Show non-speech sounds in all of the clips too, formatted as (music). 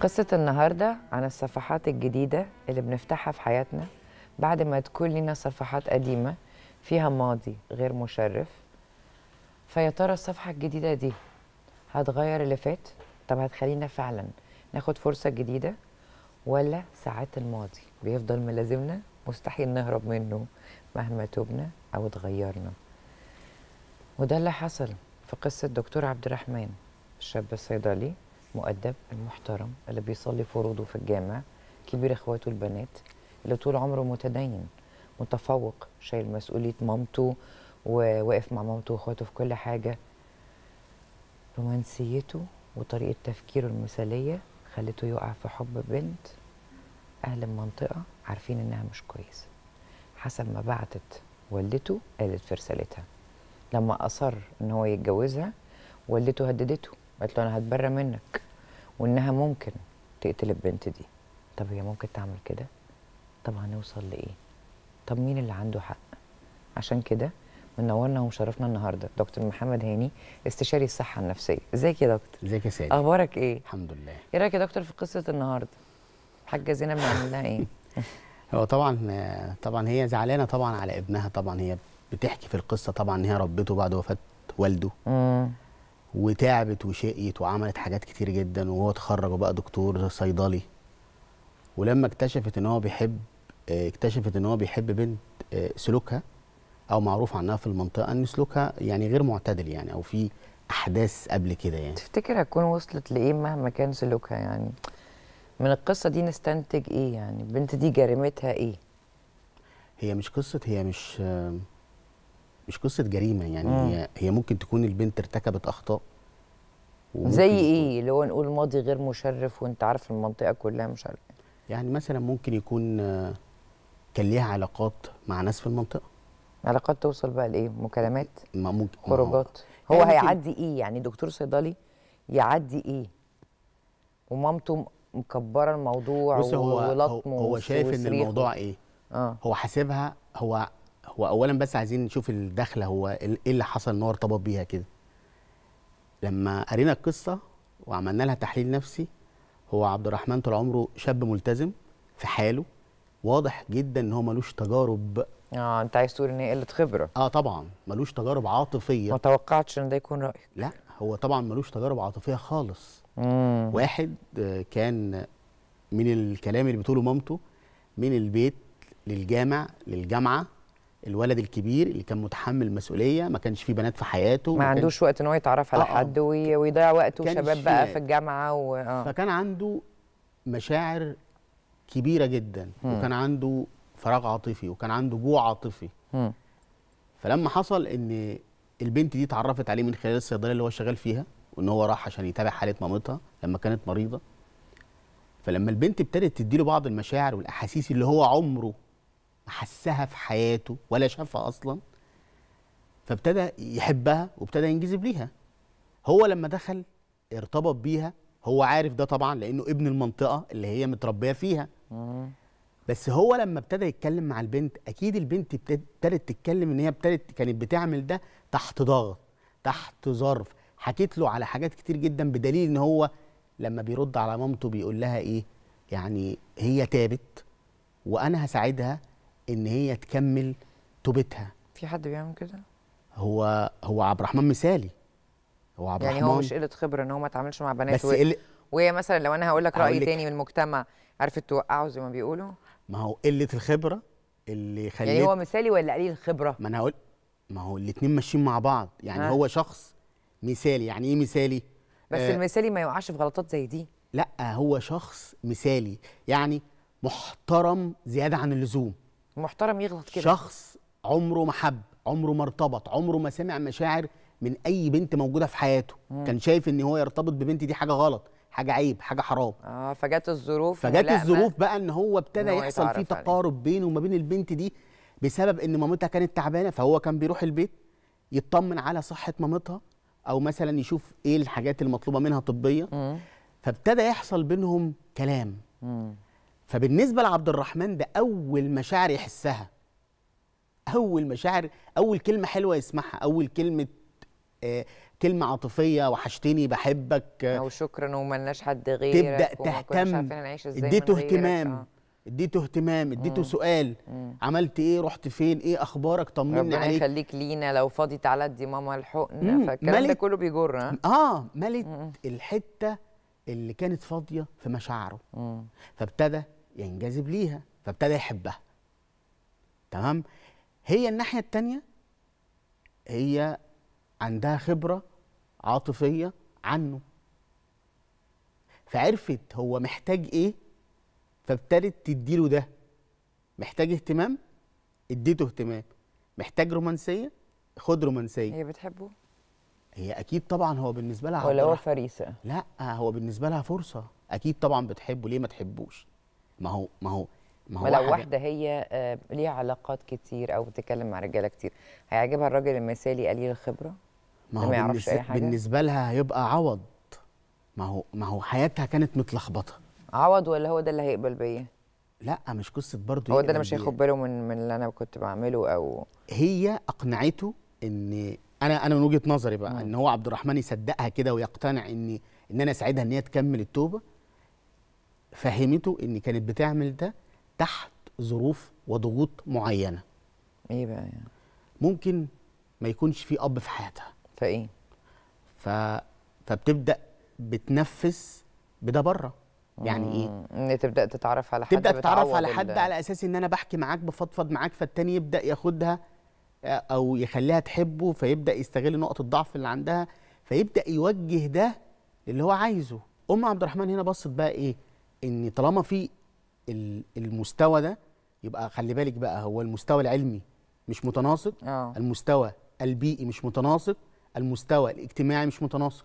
قصة النهاردة عن الصفحات الجديدة اللي بنفتحها في حياتنا بعد ما تكون لنا صفحات قديمة فيها ماضي غير مشرف فيا ترى الصفحة الجديدة دي هتغير اللي فات طب هتخلينا فعلا ناخد فرصة جديدة ولا ساعات الماضي بيفضل ملازمنا مستحيل نهرب منه مهما توبنا أو اتغيرنا وده اللي حصل في قصة دكتور عبد الرحمن الشاب الصيدلي المؤدب المحترم اللي بيصلي فروضه في الجامع كبير اخواته البنات اللي طول عمره متدين متفوق شايل مسؤوليه مامته وواقف مع مامته واخواته في كل حاجه رومانسيته وطريقه تفكيره المثاليه خلته يقع في حب بنت اهل المنطقه عارفين انها مش كويسه حسب ما بعتت والدته قالت في رسالتها لما اصر ان هو يتجوزها والدته هددته قالت له انا هتبرى منك وانها ممكن تقتل البنت دي طب هي ممكن تعمل كده طب هنوصل لايه طب مين اللي عنده حق عشان كده منورنا ومشرفنا النهارده دكتور محمد هاني استشاري الصحه النفسيه ازيك يا دكتور ازيك يا سيدي اخبارك ايه الحمد لله ايه رايك يا دكتور في قصه النهارده حاجه زينب بنعمل ايه (laughs) هو طبعا طبعا هي زعلانه طبعا على ابنها طبعا هي بتحكي في القصه طبعا ان هي ربته بعد وفاه والده وتعبت وشقيت وعملت حاجات كتير جدا وهو اتخرج وبقى دكتور صيدلي ولما اكتشفت ان هو بيحب اكتشفت ان هو بيحب بنت آه، سلوكها او معروف عنها في المنطقه ان سلوكها يعني غير معتدل يعني او في احداث قبل كده يعني تفتكر هتكون وصلت لايه مهما كان سلوكها يعني من القصه دي نستنتج ايه يعني البنت دي جريمتها ايه هي مش قصه هي مش مش قصه جريمه يعني مم. هي ممكن تكون البنت ارتكبت اخطاء زي ايه اللي هو نقول ماضي غير مشرف وانت عارف المنطقه كلها مش عارف إيه. يعني مثلا ممكن يكون آه، كان ليها علاقات مع ناس في المنطقه علاقات توصل بقى لايه مكالمات ما ممكن خروجات يعني هو يعني هيعدي ايه يعني دكتور صيدلي يعدي ايه ومامته مكبره الموضوع ولطمه هو, هو شايف ان الموضوع ايه آه. هو حاسبها هو هو اولا بس عايزين نشوف الدخله هو ايه اللي حصل ان هو ارتبط بيها كده لما قرينا القصه وعملنا لها تحليل نفسي هو عبد الرحمن طول عمره شاب ملتزم في حاله واضح جدا ان هو ملوش تجارب اه انت عايز تقول ان هي قله خبره اه طبعا ملوش تجارب عاطفيه ما توقعتش ان ده يكون رايك لا هو طبعا ملوش تجارب عاطفيه خالص مم. واحد آه، كان من الكلام اللي بتقوله مامته من البيت للجامع للجامعه الولد الكبير اللي كان متحمل مسؤوليه ما كانش فيه بنات في حياته ما عندوش وقت ان هو يتعرف على آه, آه. حد ويضيع وقته وشباب بقى في الجامعه و... آه. فكان عنده مشاعر كبيره جدا م. وكان عنده فراغ عاطفي وكان عنده جوع عاطفي فلما حصل ان البنت دي اتعرفت عليه من خلال الصيدليه اللي هو شغال فيها وان هو راح عشان يتابع حاله مامتها لما كانت مريضه فلما البنت ابتدت تديله بعض المشاعر والاحاسيس اللي هو عمره حسها في حياته ولا شافها اصلا فابتدى يحبها وابتدى ينجذب ليها هو لما دخل ارتبط بيها هو عارف ده طبعا لانه ابن المنطقه اللي هي متربيه فيها بس هو لما ابتدى يتكلم مع البنت اكيد البنت ابتدت تتكلم ان هي ابتدت كانت بتعمل ده تحت ضغط تحت ظرف حكيت له على حاجات كتير جدا بدليل ان هو لما بيرد على مامته بيقول لها ايه يعني هي تابت وانا هساعدها ان هي تكمل توبتها في حد بيعمل كده هو هو عبد الرحمن مثالي هو عبد الرحمن يعني هو مش قله خبره ان هو ما اتعاملش مع بنات بس وهي, وهي مثلا لو انا هقول لك راي تاني من المجتمع عرفت توقعه زي ما بيقولوا ما هو قله الخبره اللي خليت يعني هو مثالي ولا قليل الخبره ما انا هقول ما هو الاثنين ماشيين مع بعض يعني ها. هو شخص مثالي يعني ايه مثالي بس آه المثالي ما يوقعش في غلطات زي دي لا هو شخص مثالي يعني محترم زياده عن اللزوم محترم يغلط كده شخص عمره ما حب عمره ما ارتبط عمره ما سمع مشاعر من اي بنت موجوده في حياته مم. كان شايف ان هو يرتبط ببنت دي حاجه غلط حاجه عيب حاجه حرام اه فجت الظروف فجت الظروف بقى ان هو ابتدى يحصل فيه تقارب بينه وما بين البنت دي بسبب ان مامتها كانت تعبانه فهو كان بيروح البيت يطمن على صحه مامتها او مثلا يشوف ايه الحاجات المطلوبه منها طبيه مم. فابتدى يحصل بينهم كلام مم. فبالنسبه لعبد الرحمن ده اول مشاعر يحسها اول مشاعر اول كلمه حلوه يسمعها اول كلمه آه كلمه عاطفيه وحشتني بحبك او شكرا وملناش حد غيرك تبدا تهتم اديته اهتمام آه. اديته اهتمام اديته سؤال مم. عملت ايه رحت فين ايه اخبارك طمني ربنا عليك ربنا يخليك لينا لو فاضي تعالى ادي ماما الحقنة فالكلام ده كله بيجر اه, آه، ملت الحته اللي كانت فاضيه في مشاعره فابتدى ينجذب يعني ليها فابتدى يحبها تمام هي الناحيه الثانيه هي عندها خبره عاطفيه عنه فعرفت هو محتاج ايه فابتدت تديله ده محتاج اهتمام اديته اهتمام محتاج رومانسيه خد رومانسيه هي بتحبه هي اكيد طبعا هو بالنسبه لها ولا هو فريسه لا هو بالنسبه لها فرصه اكيد طبعا بتحبه ليه ما تحبوش ما هو ما هو ما هو لو واحده هي آه، ليها علاقات كتير او بتتكلم مع رجاله كتير هيعجبها الراجل المثالي قليل الخبره ما هو ما يعرفش اي حاجه بالنسبه لها هيبقى عوض ما هو ما هو حياتها كانت متلخبطه عوض ولا هو ده اللي هيقبل بيا لا مش قصه برضه هو ده اللي مش هياخد باله من من اللي انا كنت بعمله او هي اقنعته ان انا انا من وجهه نظري بقى مم. ان هو عبد الرحمن يصدقها كده ويقتنع ان ان انا اساعدها ان هي تكمل التوبه فهمته ان كانت بتعمل ده تحت ظروف وضغوط معينه ايه بقى يعني ممكن ما يكونش في اب في حياتها فايه ف... فبتبدا بتنفس بده بره يعني ايه ان تبدا تتعرف على حد تبدا تتعرف على حد على اساس ان انا بحكي معاك بفضفض معاك فالتاني يبدا ياخدها آه، او يخليها تحبه فيبدا يستغل نقط الضعف اللي عندها فيبدا يوجه ده اللي هو عايزه ام عبد الرحمن هنا بصت بقى ايه ان طالما في المستوى ده يبقى خلي بالك بقى هو المستوى العلمي مش متناسق أوه. المستوى البيئي مش متناسق المستوى الاجتماعي مش متناسق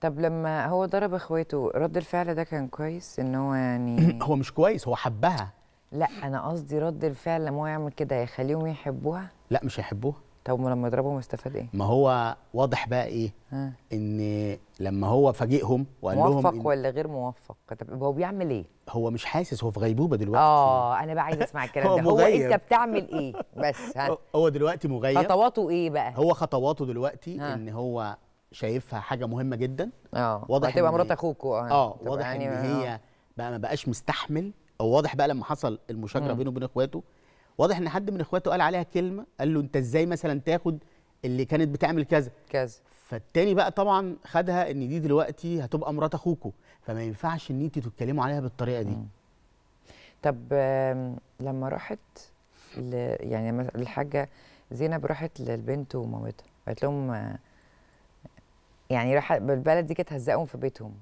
طب لما هو ضرب اخواته رد الفعل ده كان كويس ان هو يعني (clears throat) هو مش كويس هو حبها لا انا قصدي رد الفعل لما هو يعمل كده هيخليهم يحبوها لا مش هيحبوها طب لما يضربهم استفاد ايه؟ ما هو واضح بقى ايه؟ ها. ان لما هو فاجئهم وقال موفق لهم موفق ولا غير موفق؟ طب هو بيعمل ايه؟ هو مش حاسس هو في غيبوبه دلوقتي اه انا بقى عايز اسمع الكلام (laughs) هو ده مغيب. هو انت بتعمل ايه؟ بس ها. (laughs) هو دلوقتي مغيب خطواته ايه بقى؟ هو خطواته دلوقتي ها. ان هو شايفها حاجه مهمه جدا اه واضح هتبقى مرات اخوكوا اه, آه، واضح يعني ان هي آه. بقى ما بقاش مستحمل او واضح بقى لما حصل المشاجره بينه وبين اخواته واضح ان حد من اخواته قال عليها كلمه قال له انت ازاي مثلا تاخد اللي كانت بتعمل كذا كذا فالتاني بقى طبعا خدها ان دي دلوقتي هتبقى مرات اخوكوا فما ينفعش ان انتوا تتكلموا عليها بالطريقه دي طب لما راحت ل... يعني الحاجه زينب راحت للبنت ومامتها قالت لهم آه، يعني راح بالبلد دي كانت هزقهم في بيتهم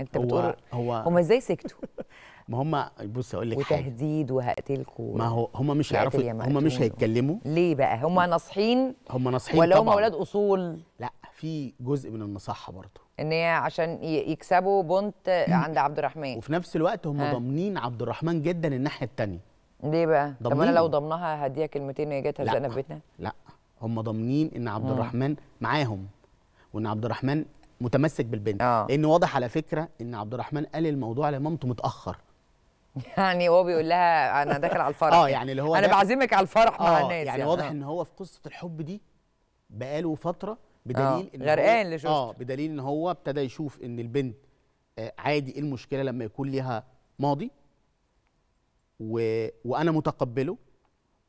انت هو بتقول هو هما ازاي سكتوا (laughs) ما هما بص اقول لك وتهديد وهقتلكوا ما هو هما مش هيعرفوا هما مش هيتكلموا ليه بقى هما ناصحين هما ناصحين ولا هما اولاد اصول لا في جزء من النصاحه برضه ان هي عشان يكسبوا بنت (clears throat) عند عبد الرحمن وفي نفس الوقت هم ضامنين عبد الرحمن جدا الناحيه الثانيه ليه بقى طب انا لو ضمنها هديها كلمتين وهي جايه تهزقنا في بيتنا لا هم ضامنين ان عبد الرحمن معاهم وان عبد الرحمن متمسك بالبنت آه. لان واضح على فكره ان عبد الرحمن قال الموضوع لمامته متاخر يعني هو بيقول لها انا داخل على الفرح (laughs) اه يعني اللي هو انا بعزمك على الفرح آه مع الناس يعني, يعني واضح آه. ان هو في قصه الحب دي بقاله فتره بدليل آه. ان غرقان لشفته اه بدليل ان هو ابتدى يشوف ان البنت آه عادي ايه المشكله لما يكون ليها ماضي و... وانا متقبله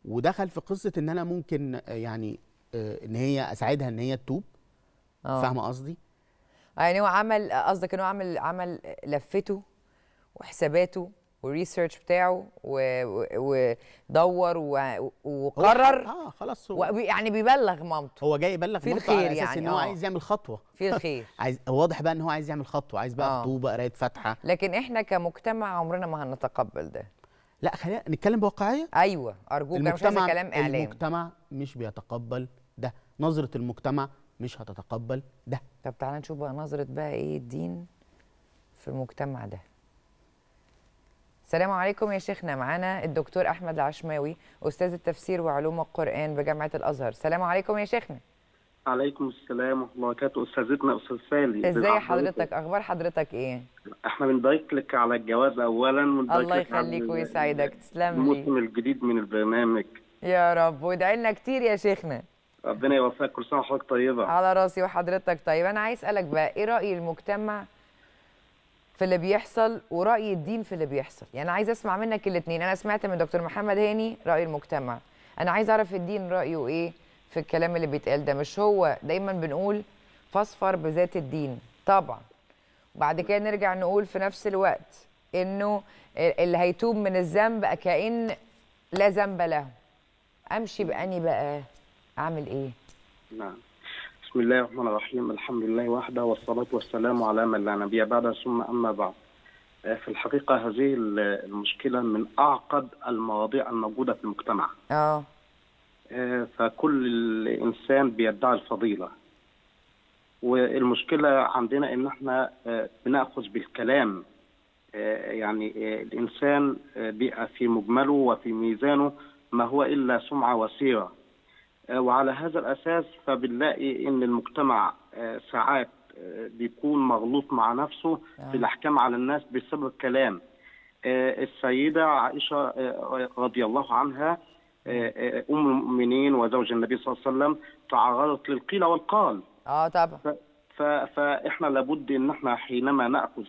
ودخل في قصه ان انا ممكن آه، يعني آه، ان هي اساعدها ان هي تتوب آه. فاهمه قصدي يعني هو عمل قصدك ان هو عمل عمل لفته وحساباته والريسيرش بتاعه ودور وقرر اه خلاص هو يعني بيبلغ مامته هو جاي يبلغ في الخير على اساس يعني ان هو آه. عايز يعمل خطوه في الخير (laughs) عايز واضح بقى ان هو عايز يعمل خطوه عايز بقى آه. خطوبه قرايه فاتحه لكن احنا كمجتمع عمرنا ما هنتقبل ده لا خلينا نتكلم بواقعيه ايوه ارجوك مش كلام اعلام المجتمع مش بيتقبل ده نظره المجتمع مش هتتقبل ده طب تعالى نشوف بقى نظره بقى ايه الدين في المجتمع ده السلام عليكم يا شيخنا معانا الدكتور احمد العشماوي استاذ التفسير وعلوم القران بجامعه الازهر السلام عليكم يا شيخنا عليكم السلام ورحمه الله وبركاته استاذتنا استاذ سالي ازاي حضرتك اخبار حضرتك ايه احنا بنبارك لك على الجواز اولا الله يخليك ويسعدك تسلم لي الموسم الجديد من البرنامج يا رب وادعي لنا كتير يا شيخنا ربنا يوفقك كل سنه وحضرتك طيبه على راسي وحضرتك طيب انا عايز اسالك بقى ايه راي المجتمع في اللي بيحصل وراي الدين في اللي بيحصل يعني عايز اسمع منك الاثنين انا سمعت من دكتور محمد هاني راي المجتمع انا عايز اعرف الدين رايه ايه في الكلام اللي بيتقال ده مش هو دايما بنقول فاصفر بذات الدين طبعا وبعد كده نرجع نقول في نفس الوقت انه اللي هيتوب من الذنب كأن لا ذنب له امشي باني بقى اعمل ايه نعم بسم الله الرحمن الرحيم الحمد لله وحده والصلاه والسلام على من لا نبي بعده ثم اما بعد آه، في الحقيقه هذه المشكله من اعقد المواضيع الموجوده في المجتمع اه, آه، فكل انسان بيدعي الفضيله والمشكله عندنا ان احنا آه، بناخذ بالكلام يعني الانسان بيئه في مجمله وفي ميزانه ما هو الا سمعه وسيره آه، وعلى هذا الأساس فبنلاقي إن المجتمع آه، ساعات آه، بيكون مغلوط مع نفسه في الأحكام على الناس بسبب كلام السيدة عائشة رضي الله عنها أم المؤمنين وزوج النبي صلى الله عليه وسلم تعرضت للقيل والقال اه طبعا فاحنا لابد ان احنا حينما ناخذ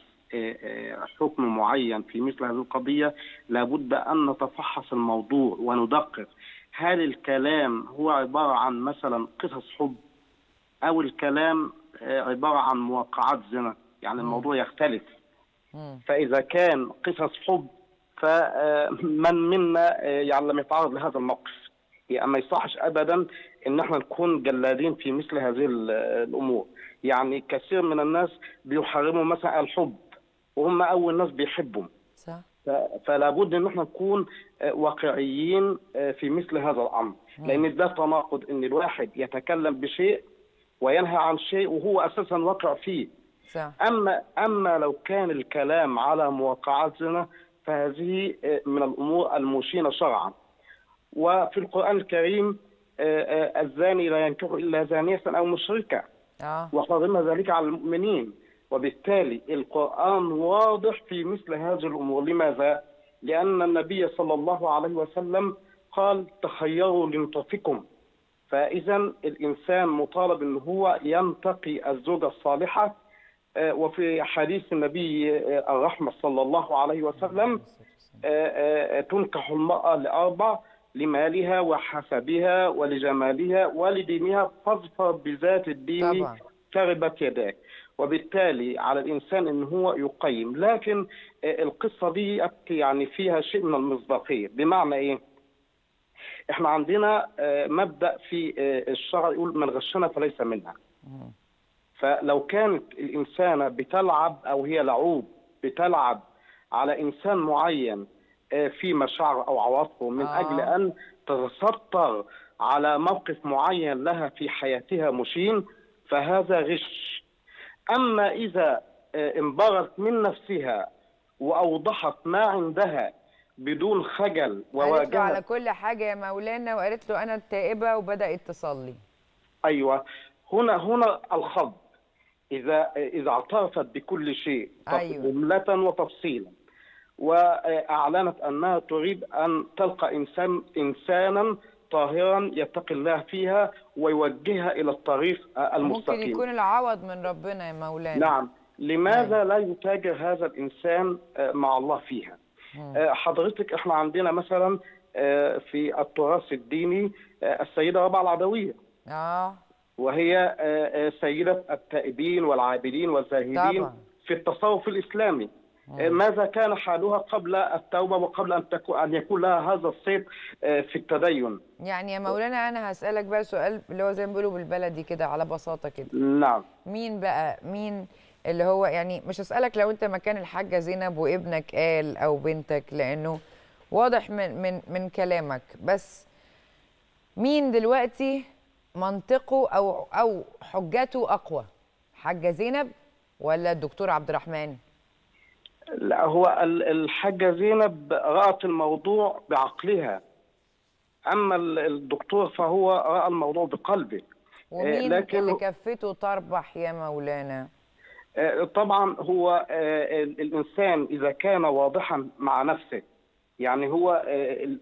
حكم معين في مثل هذه القضيه لابد ان نتفحص الموضوع وندقق هل الكلام هو عبارة عن مثلا قصص حب أو الكلام آه، عبارة عن مواقعات زنا يعني الموضوع يختلف فإذا كان قصص حب فمن آه، منا آه، يعني لم يتعرض لهذا الموقف يعني ما يصحش ابدا ان احنا نكون جلادين في مثل هذه الامور يعني كثير من الناس بيحرموا مثلا الحب وهم اول ناس بيحبهم فلا بد ان احنا نكون آه، واقعيين آه، في مثل هذا الامر نعم. لان ده تناقض ان الواحد يتكلم بشيء وينهى عن شيء وهو اساسا واقع فيه اما اما لو كان الكلام على مواقعاتنا فهذه آه، من الامور المشينه شرعا وفي القران الكريم الزاني لا ينكح الا زانيه او مشركه وحرم ذلك على المؤمنين وبالتالي القرآن واضح في مثل هذه الأمور لماذا؟ لأن النبي صلى الله عليه وسلم قال تخيروا لنطفكم فإذا الإنسان مطالب أن هو ينتقي الزوجة الصالحة آه، وفي حديث النبي آه، الرحمة صلى الله عليه وسلم آه، تنكح المرأة لأربع لمالها وحسبها ولجمالها ولدينها فاظفر بذات الدين تربت يداك وبالتالي على الانسان ان هو يقيم لكن آه، القصه دي يعني فيها شيء من المصداقيه بمعنى ايه احنا عندنا آه، مبدا في آه، الشرع يقول من غشنا فليس منا فلو كانت الانسانه بتلعب او هي لعوب بتلعب على انسان معين في مشاعره او عواطفه من آه. اجل ان تتستر على موقف معين لها في حياتها مشين فهذا غش أما إذا آه، انبغت من نفسها وأوضحت ما عندها بدون خجل وواجهت على كل حاجة يا مولانا وقالت له أنا التائبة وبدأت تصلي أيوة هنا هنا الخض إذا إذا اعترفت بكل شيء أيوة. جملة وتفصيلا وأعلنت أنها تريد أن تلقى إنسان إنسانا طاهرا يتقي الله فيها ويوجهها الى الطريق المستقيم. ممكن يكون العوض من ربنا يا مولانا. نعم، لماذا أيوة. لا يتاجر هذا الانسان آه، مع الله فيها؟ آه، حضرتك احنا عندنا مثلا آه، في التراث الديني السيده ربع العدويه. اه وهي سيده التائبين والعابدين والزاهدين في التصوف الاسلامي. آه. آه، ماذا كان حالها قبل التوبه وقبل ان تكون ان يكون لها هذا الصيت آه، في التدين يعني يا مولانا انا هسالك بقى سؤال اللي هو زي ما بيقولوا بالبلدي كده على بساطه كده نعم مين بقى مين اللي هو يعني مش هسالك لو انت مكان الحاجه زينب وابنك قال او بنتك لانه واضح من من من كلامك بس مين دلوقتي منطقه او او حجته اقوى حاجه زينب ولا الدكتور عبد الرحمن لا هو الحاجة زينب رأت الموضوع بعقلها أما الدكتور فهو رأى الموضوع بقلبه آه، ومين لكن اللي كفته تربح يا مولانا آه، طبعا هو آه، الإنسان إذا كان واضحا مع نفسه يعني هو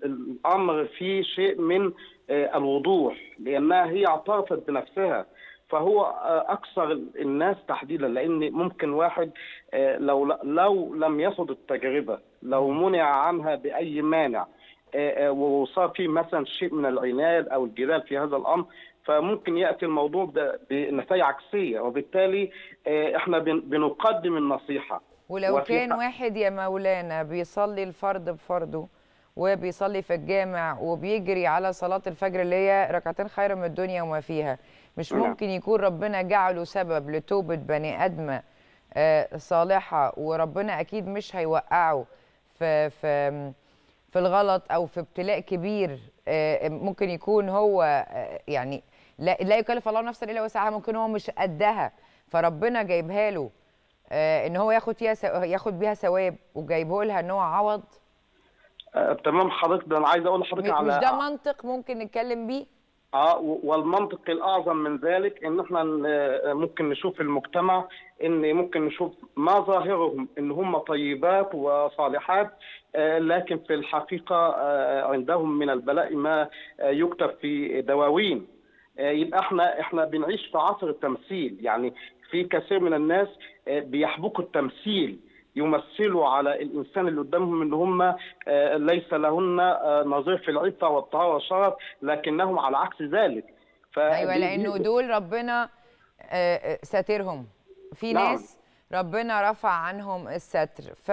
الأمر فيه شيء من الوضوح لأنها هي اعترفت بنفسها فهو آه، اكثر الناس تحديدا لان ممكن واحد آه، لو لو لم يخض التجربه لو منع عنها باي مانع آه، وصار في مثلا شيء من العناد او الجدال في هذا الامر فممكن ياتي الموضوع ده بنتائج عكسيه وبالتالي احنا بنقدم النصيحه ولو كان واحد يا مولانا بيصلي الفرض بفرضه وبيصلي في الجامع وبيجري على صلاه الفجر اللي هي ركعتين خير من الدنيا وما فيها مش نعم. ممكن يكون ربنا جعله سبب لتوبه بني ادمه آه، صالحه وربنا اكيد مش هيوقعه في في في الغلط او في ابتلاء كبير آه، ممكن يكون هو آه، يعني لا, لا يكلف الله نفسا الا وسعها ممكن هو مش قدها فربنا جايبها له ان هو ياخد فيها ياخد بيها ثواب وجايبه لها ان هو عوض آه، تمام حضرتك ده انا عايز اقول لحضرتك على مش ده منطق ممكن نتكلم بيه اه والمنطق الاعظم من ذلك ان احنا آه، ممكن نشوف المجتمع ان ممكن نشوف ما ظاهرهم ان هم طيبات وصالحات آه، لكن في الحقيقه آه، عندهم من البلاء ما يكتب في دواوين يبقى احنا احنا بنعيش في عصر التمثيل يعني في كثير من الناس بيحبكوا التمثيل يمثلوا على الانسان اللي قدامهم ان هم آه، ليس لهن آه، نظير في العفه والطهاره والشرف لكنهم على عكس ذلك ايوه لانه دول ربنا آه، ساترهم في نعم. ناس ربنا رفع عنهم الستر ف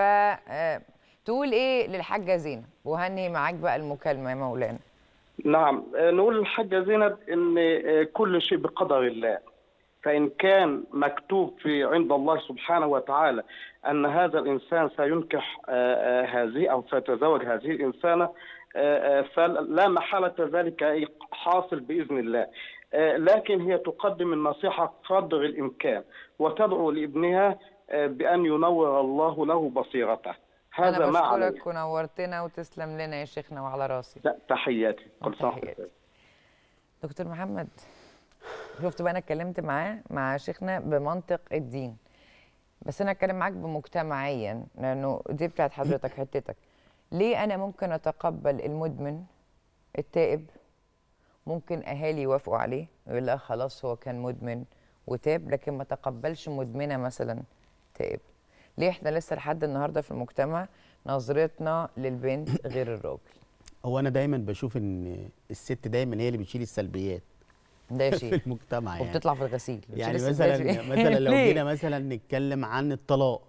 تقول ايه للحاجه زينب وهني معاك بقى المكالمه يا مولانا نعم نقول للحاجه زينب ان كل شيء بقدر الله فإن كان مكتوب في عند الله سبحانه وتعالى أن هذا الإنسان سينكح آه، آه، هذه أو سيتزوج هذه الإنسانة آه، فلا محالة ذلك حاصل بإذن الله لكن هي تقدم النصيحة قدر الإمكان وتدعو لابنها بأن ينور الله له بصيرته هذا ما أنا بشكرك ونورتنا وتسلم لنا يا شيخنا وعلى راسي لا تحياتي كل سنة دكتور محمد شفت بقى انا اتكلمت معاه مع شيخنا بمنطق الدين بس انا اتكلم معاك بمجتمعيا لانه دي بتاعت حضرتك حتتك ليه انا ممكن اتقبل المدمن التائب ممكن اهالي يوافقوا عليه يقول لا خلاص هو كان مدمن وتاب لكن ما تقبلش مدمنه مثلا تائب ليه احنا لسه لحد النهارده في المجتمع نظرتنا للبنت غير الراجل هو انا دايما بشوف ان الست دايما هي اللي بتشيل السلبيات ده شيء في (laughs) المجتمع يعني وبتطلع في الغسيل يعني مثلا (laughs) مثلا لو جينا مثلا نتكلم عن الطلاق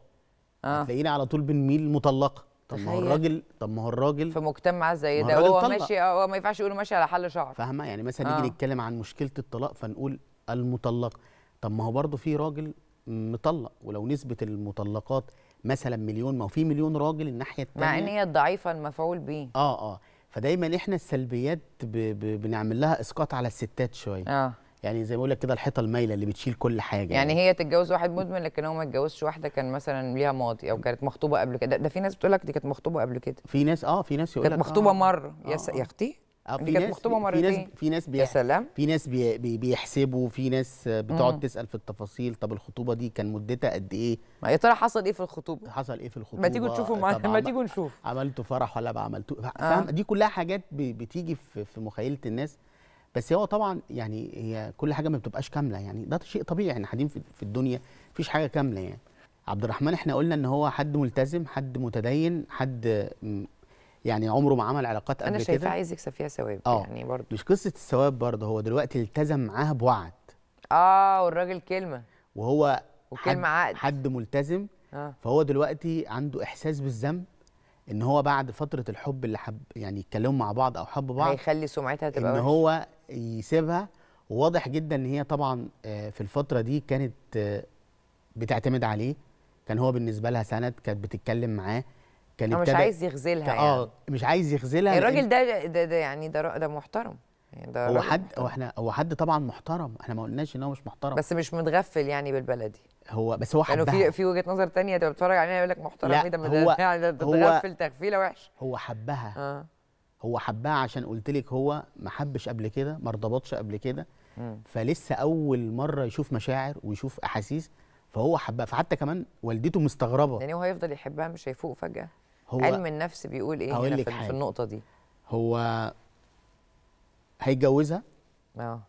آه. هتلاقينا على طول بنميل المطلقه طب ما هو الراجل طب ما هو الراجل في مجتمع زي ده هو طلق. ماشي هو ما ينفعش يقولوا ماشي على حل شعر فاهمه يعني مثلا آه. نيجي نتكلم عن مشكله الطلاق فنقول المطلقه طب ما هو برضه في راجل مطلق ولو نسبه المطلقات مثلا مليون ما هو في مليون راجل الناحيه الثانيه مع ان هي الضعيفه المفعول بيه اه اه فدايما احنا السلبيات ب... ب... بنعمل لها اسقاط على الستات شويه اه يعني زي ما بقول لك كده الحيطه المايله اللي بتشيل كل حاجه يعني, يعني هي تتجوز واحد مدمن لكن هو ما اتجوزش واحده كان مثلا ليها ماضي او كانت مخطوبه قبل كده ده في ناس بتقول لك دي كانت مخطوبه قبل كده في ناس اه في ناس يقول لك كانت مخطوبه آه مره آه،, آه يا, يا اختي في كانت مخطوبه مرتين في ناس في ناس يا سلام في ناس بي بي بيحسبوا في ناس بتقعد تسال في التفاصيل طب الخطوبه دي كان مدتها قد ايه ما يا ترى حصل ايه في الخطوبه حصل ايه في الخطوبه ما تيجوا تشوفوا معانا ما تيجوا نشوف عملتوا فرح ولا ما عملتوا آه. فاهم آه. دي كلها حاجات بتيجي في, في مخيله الناس بس هو طبعا يعني هي كل حاجه ما بتبقاش كامله يعني ده شيء طبيعي احنا قاعدين في الدنيا فيش حاجه كامله يعني عبد الرحمن احنا قلنا ان هو حد ملتزم حد متدين حد يعني عمره ما عمل علاقات قبل كده انا شايفاه عايز يكسب فيها ثواب آه. يعني برضه مش قصه الثواب برضه هو دلوقتي التزم معاها بوعد اه والراجل كلمه وهو وكلمه حد عقد حد ملتزم آه. فهو دلوقتي عنده احساس بالذنب ان هو بعد فتره الحب اللي حب يعني يتكلموا مع بعض او حب بعض هيخلي سمعتها تبقى ان هو يسيبها وواضح جدا ان هي طبعا آه، في الفتره دي كانت آه، بتعتمد عليه كان هو بالنسبه لها سند كانت بتتكلم معاه كان هو مش عايز يغزلها يعني. اه مش عايز يغزلها الراجل ده, ده ده يعني ده ده محترم يعني ده هو حد هو احنا هو حد طبعا محترم احنا ما قلناش ان هو مش محترم بس مش متغفل يعني بالبلدي هو بس هو يعني حبها في في وجهه نظر تانية ده بتتفرج علينا يقول لك محترم ايه ده هو (laughs) يعني ده متغفل تغفيله وحشه هو حبها آه. هو حبها عشان قلت لك هو ما حبش قبل كده ما ارتبطش قبل كده فلسه اول مره يشوف مشاعر ويشوف احاسيس فهو حبها فحتى كمان والدته مستغربه يعني هو هيفضل يحبها مش هيفوق فجاه هو علم النفس بيقول ايه هنا في, في النقطه دي هو هيتجوزها اه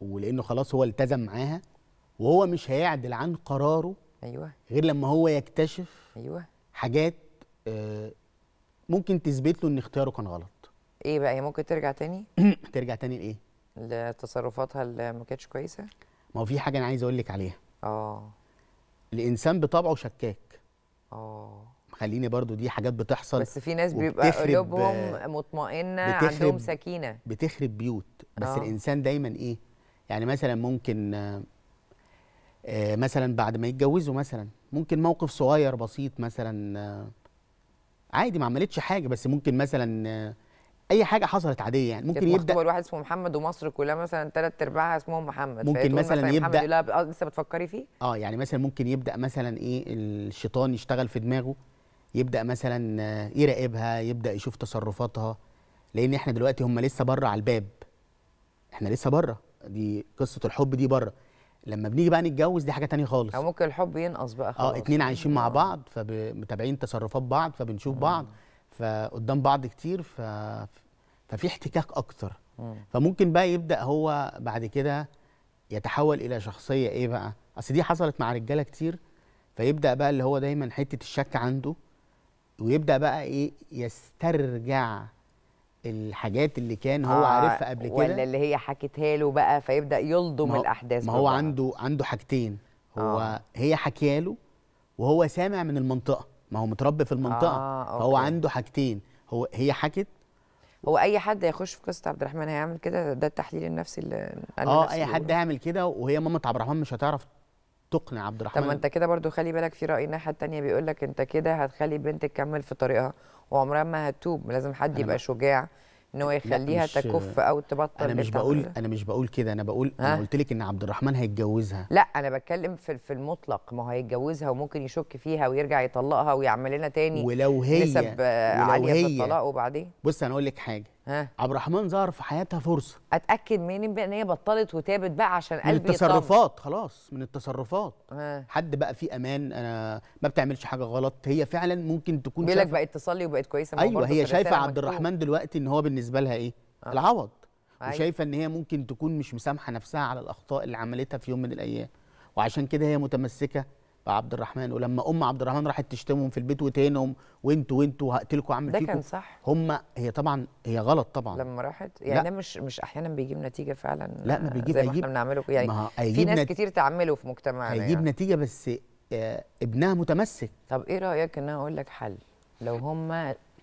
ولانه خلاص هو التزم معاها وهو مش هيعدل عن قراره ايوه غير لما هو يكتشف ايوه حاجات آه، ممكن تثبت له ان اختياره كان غلط ايه بقى هي ممكن ترجع تاني (clears throat) ترجع تاني لايه لتصرفاتها اللي ما كانتش كويسه ما هو في حاجه انا عايز اقول لك عليها اه الانسان بطبعه شكاك اه خليني برضو دي حاجات بتحصل بس في ناس بيبقى قلوبهم آه، مطمئنه عندهم سكينه بتخرب بيوت بس أوه. الانسان دايما ايه يعني مثلا ممكن آه مثلا بعد ما يتجوزوا مثلا ممكن موقف صغير بسيط مثلا آه عادي ما عملتش حاجه بس ممكن مثلا آه اي حاجه حصلت عاديه يعني ممكن يبدا الواحد اسمه محمد ومصر كلها مثلا ثلاث ارباعها اسمهم محمد ممكن مثلا, مثلا يبدا محمد آه، لسه بتفكري فيه اه يعني مثلا ممكن يبدا مثلا ايه الشيطان يشتغل في دماغه يبدا مثلا يراقبها يبدا يشوف تصرفاتها لان احنا دلوقتي هم لسه بره على الباب احنا لسه بره دي قصه الحب دي بره لما بنيجي بقى نتجوز دي حاجه تانية خالص او ممكن الحب ينقص بقى آه، خلاص اه اتنين عايشين مع آه. بعض فمتابعين تصرفات بعض فبنشوف آه. بعض فقدام بعض كتير ف... ففي احتكاك اكتر فممكن بقى يبدا هو بعد كده يتحول الى شخصيه ايه بقى اصل دي حصلت مع رجاله كتير فيبدا بقى اللي هو دايما حته الشك عنده ويبدا بقى ايه يسترجع الحاجات اللي كان هو آه عارفها قبل كده ولا اللي هي حكتها له بقى فيبدا يلضم الاحداث ما هو بقى. عنده عنده حاجتين هو آه. هي حكيها له وهو سامع من المنطقه ما هو متربي في المنطقه آه فهو عنده حاجتين هو هي حكت هو اي حد هيخش في قصه عبد الرحمن هيعمل كده ده التحليل النفسي اللي اه اي حد هيعمل كده وهي مامة عبد الرحمن مش هتعرف تقنع عبد الرحمن طب ما انت كده برضو خلي بالك في راي الناحيه الثانيه بيقول لك انت كده هتخلي بنتك تكمل في طريقها وعمرها ما هتتوب لازم حد يبقى شجاع ان هو يخليها تكف او تبطل انا مش بقول ده. انا مش بقول كده انا بقول انا قلت لك ان عبد الرحمن هيتجوزها لا انا بتكلم في في المطلق ما هو هيتجوزها وممكن يشك فيها ويرجع يطلقها ويعمل لنا تاني ولو هي نسب آه، ولو عاليه هي في الطلاق وبعدين بص انا اقول لك حاجه ها عبد الرحمن ظهر في حياتها فرصه اتاكد منين بقى ان هي بطلت وتابت بقى عشان قلبي من التصرفات يطلع. خلاص من التصرفات ها. حد بقى في امان انا ما بتعملش حاجه غلط هي فعلا ممكن تكون بيقول لك بقت تصلي وبقت كويسه ايوه هي شايفه عبد الرحمن دلوقتي ان هو بالنسبه لها ايه ها. آه. العوض ها. أيوة. وشايفه ان هي ممكن تكون مش مسامحه نفسها على الاخطاء اللي عملتها في يوم من الايام وعشان كده هي متمسكه عبد الرحمن ولما ام عبد الرحمن راحت تشتمهم في البيت وتهينهم وانتوا وانتوا هقتلكوا اعمل فيكم ده كان صح هم هي طبعا هي غلط طبعا لما راحت يعني ده مش مش احيانا بيجيب نتيجه فعلا لا ما بيجيب زي ما احنا بنعمله يعني في ناس نت... كتير تعمله في مجتمعنا هيجيب يعني. نتيجه بس آه، ابنها متمسك طب ايه رايك ان انا اقول لك حل لو هم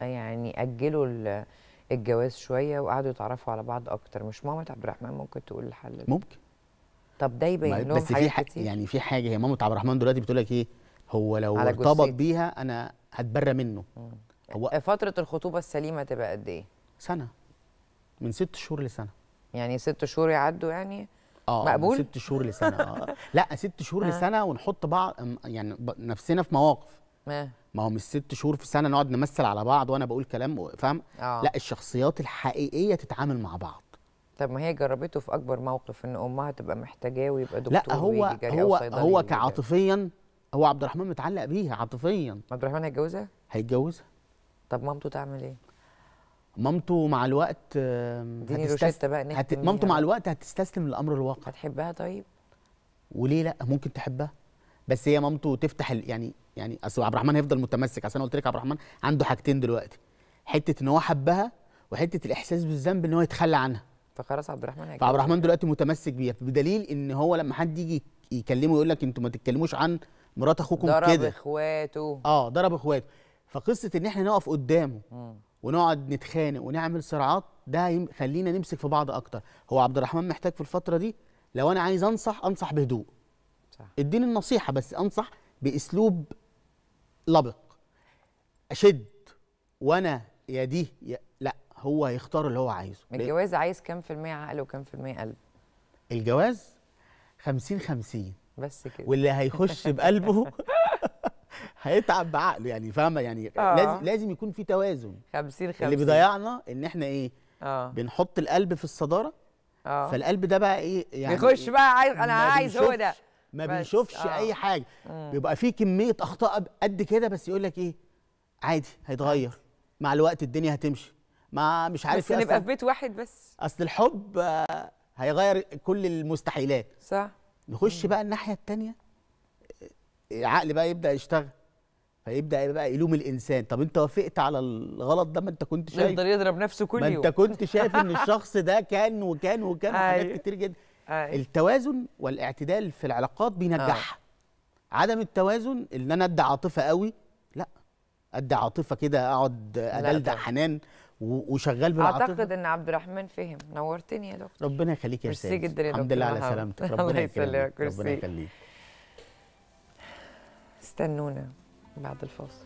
يعني اجلوا الجواز شويه وقعدوا يتعرفوا على بعض اكتر مش ماما عبد الرحمن ممكن تقول الحل ممكن طب ده يبين لهم بس في حاجة يعني في حاجه هي مامة عبد الرحمن دلوقتي بتقول لك ايه هو لو ارتبط بيها انا هتبرى منه مم. هو آه، فتره الخطوبه السليمه تبقى قد ايه سنه من ست شهور لسنه يعني ست شهور يعدوا يعني اه مقبول ست شهور لسنه آه. (laughs) لا ست شهور آه. لسنه ونحط بعض يعني نفسنا في مواقف ما هو مش ست شهور في سنه نقعد نمثل على بعض وانا بقول كلام فاهم آه. لا الشخصيات الحقيقيه تتعامل مع بعض طب ما هي جربته في اكبر موقف ان امها تبقى محتاجاه ويبقى دكتور لا هو هو هو كعاطفيا هو عبد الرحمن متعلق بيها عاطفيا عبد الرحمن هيتجوزها هيتجوزها طب مامته تعمل ايه مامته مع الوقت هتستسلم بقى هت... مامته مع الوقت هتستسلم للامر الواقع هتحبها طيب وليه لا ممكن تحبها بس هي مامته تفتح ال... يعني يعني اصل عبد الرحمن هيفضل متمسك عشان انا قلت لك عبد الرحمن عنده حاجتين دلوقتي حته ان هو حبها وحته الاحساس بالذنب ان هو يتخلى عنها فخلاص عبد الرحمن هيجي فعبد الرحمن دلوقتي متمسك بيها بدليل ان هو لما حد يجي يكلمه يقول لك انتوا ما تتكلموش عن مرات اخوكم كده ضرب اخواته اه ضرب اخواته فقصه ان احنا نقف قدامه م. ونقعد نتخانق ونعمل صراعات ده خلينا نمسك في بعض اكتر هو عبد الرحمن محتاج في الفتره دي لو انا عايز انصح انصح بهدوء صح اديني النصيحه بس انصح باسلوب لبق اشد وانا يا دي يا لا هو هيختار اللي هو عايزه الجواز عايز كام في المية عقل وكام في المية قلب الجواز 50 50 بس كده واللي هيخش بقلبه (laughs) هيتعب بعقله يعني فاهمه يعني آه. لازم لازم يكون في توازن 50 50 اللي بيضيعنا ان احنا ايه آه. بنحط القلب في الصداره آه. فالقلب ده بقى ايه يعني بيخش بقى عايز انا عايز هو ده ما بنشوفش آه. اي حاجه مم. بيبقى في كميه اخطاء قد كده بس يقول لك ايه عادي هيتغير مع الوقت الدنيا هتمشي ما مش عارف بس إيه، نبقى في بيت واحد بس اصل الحب آه، هيغير كل المستحيلات صح نخش بقى الناحيه الثانيه العقل بقى يبدا يشتغل فيبدا بقى يلوم الانسان طب انت وافقت على الغلط ده ما انت كنت شايف يقدر يضرب نفسه كل يوم ما انت كنت شايف ان (laughs) الشخص ده كان وكان وكان وحاجات أيوه. كتير جدا أيوه. التوازن والاعتدال في العلاقات بينجحها آه. عدم التوازن ان انا ادي عاطفه قوي لا ادي عاطفه كده اقعد ادلدع حنان وشغال بالعاطفه اعتقد ان عبد الرحمن فهم نورتني يا دكتور ربنا يخليك يا استاذ ميرسي جدا يا دكتور الحمد لله على سلامتك (laughs) ربنا يخليك ربنا يخليك استنونا بعد الفاصل